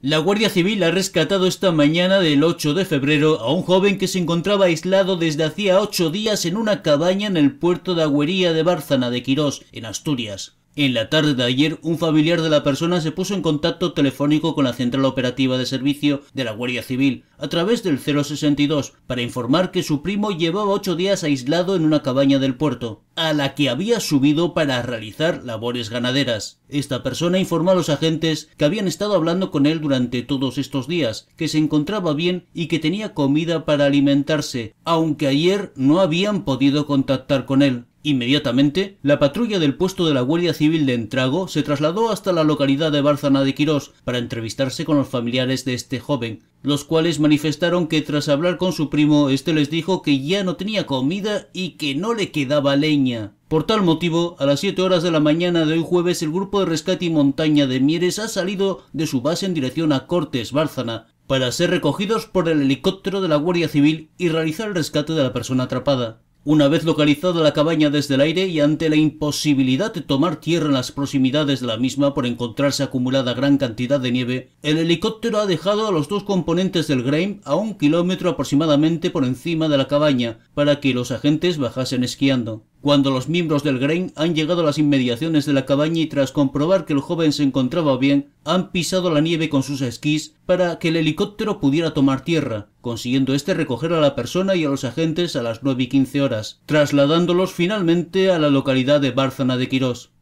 La Guardia Civil ha rescatado esta mañana del 8 de febrero a un joven que se encontraba aislado desde hacía ocho días en una cabaña en el puerto de Agüería de Bárzana de Quirós, en Asturias. En la tarde de ayer, un familiar de la persona se puso en contacto telefónico con la central operativa de servicio de la Guardia Civil a través del 062 para informar que su primo llevaba ocho días aislado en una cabaña del puerto, a la que había subido para realizar labores ganaderas. Esta persona informó a los agentes que habían estado hablando con él durante todos estos días, que se encontraba bien y que tenía comida para alimentarse, aunque ayer no habían podido contactar con él. Inmediatamente, la patrulla del puesto de la Guardia Civil de Entrago se trasladó hasta la localidad de Bárzana de Quirós para entrevistarse con los familiares de este joven, los cuales manifestaron que tras hablar con su primo, este les dijo que ya no tenía comida y que no le quedaba leña. Por tal motivo, a las 7 horas de la mañana de hoy jueves, el grupo de rescate y montaña de Mieres ha salido de su base en dirección a Cortes, Bárzana, para ser recogidos por el helicóptero de la Guardia Civil y realizar el rescate de la persona atrapada. Una vez localizada la cabaña desde el aire y ante la imposibilidad de tomar tierra en las proximidades de la misma por encontrarse acumulada gran cantidad de nieve, el helicóptero ha dejado a los dos componentes del Graeme a un kilómetro aproximadamente por encima de la cabaña para que los agentes bajasen esquiando. Cuando los miembros del Grain han llegado a las inmediaciones de la cabaña y tras comprobar que el joven se encontraba bien, han pisado la nieve con sus esquís para que el helicóptero pudiera tomar tierra, consiguiendo este recoger a la persona y a los agentes a las nueve y 15 horas, trasladándolos finalmente a la localidad de Bárzana de Quirós.